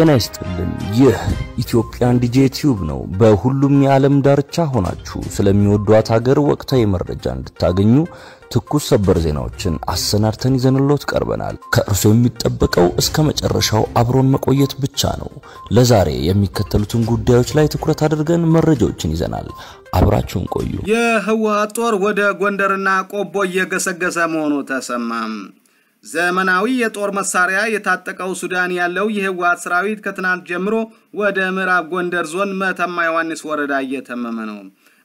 ጤና ይስጥልን። ይህ ኢትዮጵያን ዲጄ ቲዩብ ነው። በሁሉም የዓለም ዳርቻ ሆናችሁ ስለሚወዷት ሀገር ወቅታዊ መረጃ እንድታገኙ ትኩስ ሰበር ዜናዎችን አሰናድተን ይዘንሎት ቀርበናል። ከእርስዎ የሚጠበቀው እስከ መጨረሻው አብሮን መቆየት ብቻ ነው። ለዛሬ የሚከተሉትን ጉዳዮች ላይ ትኩረት አድርገን መረጃዎችን ይዘናል። አብራችሁን ቆዩ። የህወሓት ጦር ወደ ጎንደርና ቆቦ እየገሰገሰ መሆኑ ተሰማም። ዘመናዊ የጦር መሳሪያ የታጠቀው ሱዳን ያለው የህወሓት ሰራዊት ከትናንት ጀምሮ ወደ ምዕራብ ጎንደር ዞን መተማ ዮሐንስ ወረዳ እየተመመ ነው።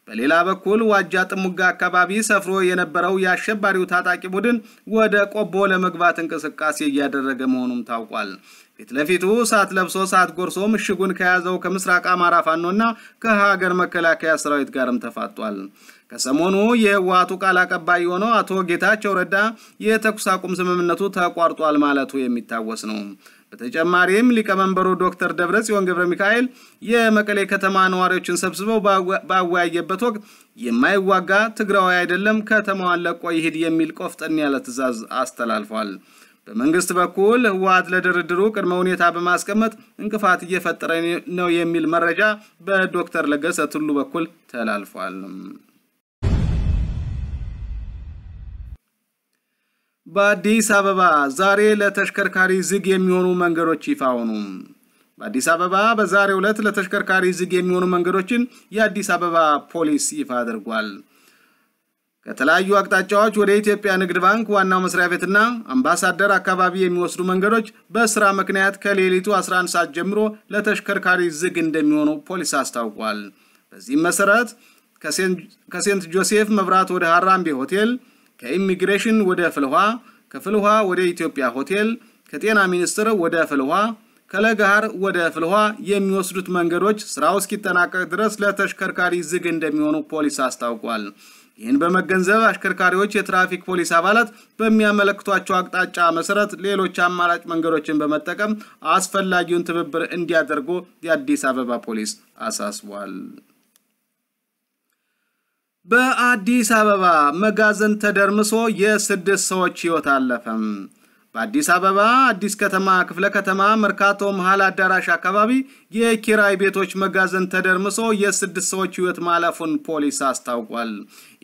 በሌላ በኩል ዋጃ ጥሙጋ አካባቢ ሰፍሮ የነበረው የአሸባሪው ታጣቂ ቡድን ወደ ቆቦ ለመግባት እንቅስቃሴ እያደረገ መሆኑም ታውቋል። ፊት ለፊቱ እሳት ለብሶ እሳት ጎርሶ ምሽጉን ከያዘው ከምስራቅ አማራ ፋኖና ከሀገር መከላከያ ሰራዊት ጋርም ተፋጧል። ከሰሞኑ የህወሓቱ ቃል አቀባይ የሆነው አቶ ጌታቸው ረዳ የተኩስ አቁም ስምምነቱ ተቋርጧል ማለቱ የሚታወስ ነው። በተጨማሪም ሊቀመንበሩ ዶክተር ደብረ ጽዮን ገብረ ሚካኤል የመቀሌ ከተማ ነዋሪዎችን ሰብስበው ባወያየበት ወቅት የማይዋጋ ትግራዊ አይደለም ከተማዋን ለቆ ይሄድ የሚል ቆፍጠን ያለ ትዕዛዝ አስተላልፏል። በመንግስት በኩል ህወሀት ለድርድሩ ቅድመ ሁኔታ በማስቀመጥ እንቅፋት እየፈጠረ ነው የሚል መረጃ በዶክተር ለገሰ ቱሉ በኩል ተላልፏል። በአዲስ አበባ ዛሬ ለተሽከርካሪ ዝግ የሚሆኑ መንገዶች ይፋ ሆኑ። በአዲስ አበባ በዛሬ ዕለት ለተሽከርካሪ ዝግ የሚሆኑ መንገዶችን የአዲስ አበባ ፖሊስ ይፋ አድርጓል። ከተለያዩ አቅጣጫዎች ወደ ኢትዮጵያ ንግድ ባንክ ዋናው መስሪያ ቤትና አምባሳደር አካባቢ የሚወስዱ መንገዶች በስራ ምክንያት ከሌሊቱ 11 ሰዓት ጀምሮ ለተሽከርካሪ ዝግ እንደሚሆኑ ፖሊስ አስታውቋል። በዚህም መሰረት ከሴንት ጆሴፍ መብራት ወደ ሀራምቤ ሆቴል ከኢሚግሬሽን ወደ ፍልውሃ፣ ከፍልውሃ ወደ ኢትዮጵያ ሆቴል፣ ከጤና ሚኒስቴር ወደ ፍልውሃ፣ ከለገሃር ወደ ፍልውሃ የሚወስዱት መንገዶች ስራው እስኪጠናቀቅ ድረስ ለተሽከርካሪ ዝግ እንደሚሆኑ ፖሊስ አስታውቋል። ይህን በመገንዘብ አሽከርካሪዎች የትራፊክ ፖሊስ አባላት በሚያመለክቷቸው አቅጣጫ መሰረት ሌሎች አማራጭ መንገዶችን በመጠቀም አስፈላጊውን ትብብር እንዲያደርጉ የአዲስ አበባ ፖሊስ አሳስቧል። በአዲስ አበባ መጋዘን ተደርምሶ የስድስት ሰዎች ሕይወት አለፈም። በአዲስ አበባ አዲስ ከተማ ክፍለ ከተማ መርካቶ መሃል አዳራሽ አካባቢ የኪራይ ቤቶች መጋዘን ተደርምሶ የስድስት ሰዎች ሕይወት ማለፉን ፖሊስ አስታውቋል።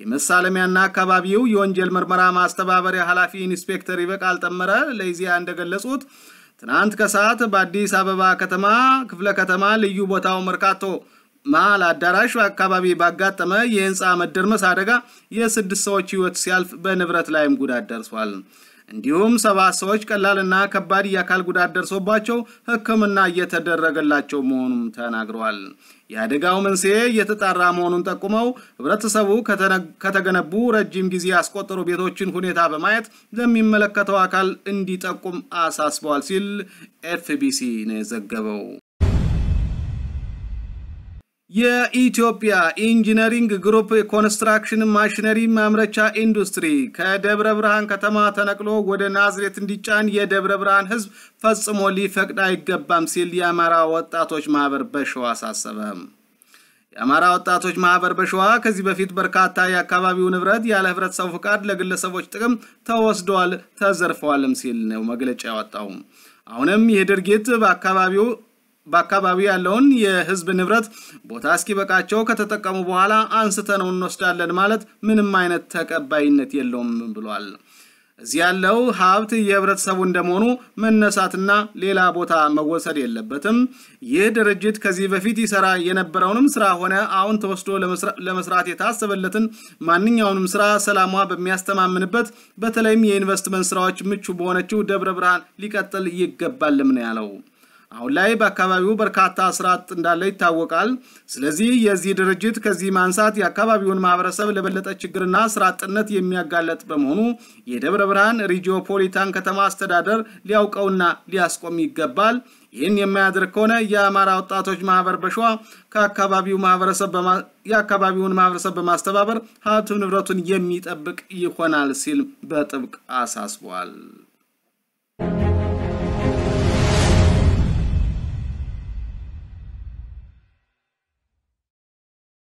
የመሳለሚያና አካባቢው የወንጀል ምርመራ ማስተባበሪያ ኃላፊ ኢንስፔክተር ይበቃል ጠመረ ለይዚያ እንደገለጹት ትናንት ከሰዓት በአዲስ አበባ ከተማ ክፍለ ከተማ ልዩ ቦታው መርካቶ መሃል አዳራሹ አካባቢ ባጋጠመ የህንፃ መደርመስ አደጋ የስድስት ሰዎች ህይወት ሲያልፍ በንብረት ላይም ጉዳት ደርሷል። እንዲሁም ሰባት ሰዎች ቀላልና ከባድ የአካል ጉዳት ደርሶባቸው ሕክምና እየተደረገላቸው መሆኑም ተናግረዋል። የአደጋው መንስኤ እየተጣራ መሆኑን ጠቁመው ህብረተሰቡ ከተገነቡ ረጅም ጊዜ ያስቆጠሩ ቤቶችን ሁኔታ በማየት ለሚመለከተው አካል እንዲጠቁም አሳስበዋል ሲል ኤፍቢሲ ነው የዘገበው። የኢትዮጵያ ኢንጂነሪንግ ግሩፕ ኮንስትራክሽን ማሽነሪ ማምረቻ ኢንዱስትሪ ከደብረ ብርሃን ከተማ ተነቅሎ ወደ ናዝሬት እንዲጫን የደብረ ብርሃን ሕዝብ ፈጽሞ ሊፈቅድ አይገባም ሲል የአማራ ወጣቶች ማህበር በሸዋ አሳሰበ። የአማራ ወጣቶች ማህበር በሸዋ ከዚህ በፊት በርካታ የአካባቢው ንብረት ያለ ህብረተሰቡ ፍቃድ ለግለሰቦች ጥቅም ተወስደዋል፣ ተዘርፈዋልም ሲል ነው መግለጫ ያወጣው። አሁንም ይህ ድርጊት በአካባቢው በአካባቢው ያለውን የህዝብ ንብረት ቦታ እስኪበቃቸው ከተጠቀሙ በኋላ አንስተነው እንወስዳለን ማለት ምንም አይነት ተቀባይነት የለውም ብሏል። እዚህ ያለው ሀብት የህብረተሰቡ እንደመሆኑ መነሳትና ሌላ ቦታ መወሰድ የለበትም። ይህ ድርጅት ከዚህ በፊት ይሰራ የነበረውንም ስራ ሆነ አሁን ተወስዶ ለመስራት የታሰበለትን ማንኛውንም ስራ ሰላሟ በሚያስተማምንበት በተለይም የኢንቨስትመንት ስራዎች ምቹ በሆነችው ደብረ ብርሃን ሊቀጥል ይገባልም ነው ያለው። አሁን ላይ በአካባቢው በርካታ ስራ አጥ እንዳለ ይታወቃል። ስለዚህ የዚህ ድርጅት ከዚህ ማንሳት የአካባቢውን ማህበረሰብ ለበለጠ ችግርና ስራ አጥነት የሚያጋለጥ በመሆኑ የደብረ ብርሃን ሪጂፖሊታን ከተማ አስተዳደር ሊያውቀውና ሊያስቆም ይገባል። ይህን የማያደርግ ከሆነ የአማራ ወጣቶች ማህበር በሸዋ ከአካባቢው ማህበረሰብ የአካባቢውን ማህበረሰብ በማስተባበር ሀብቱ ንብረቱን የሚጠብቅ ይሆናል ሲል በጥብቅ አሳስቧል።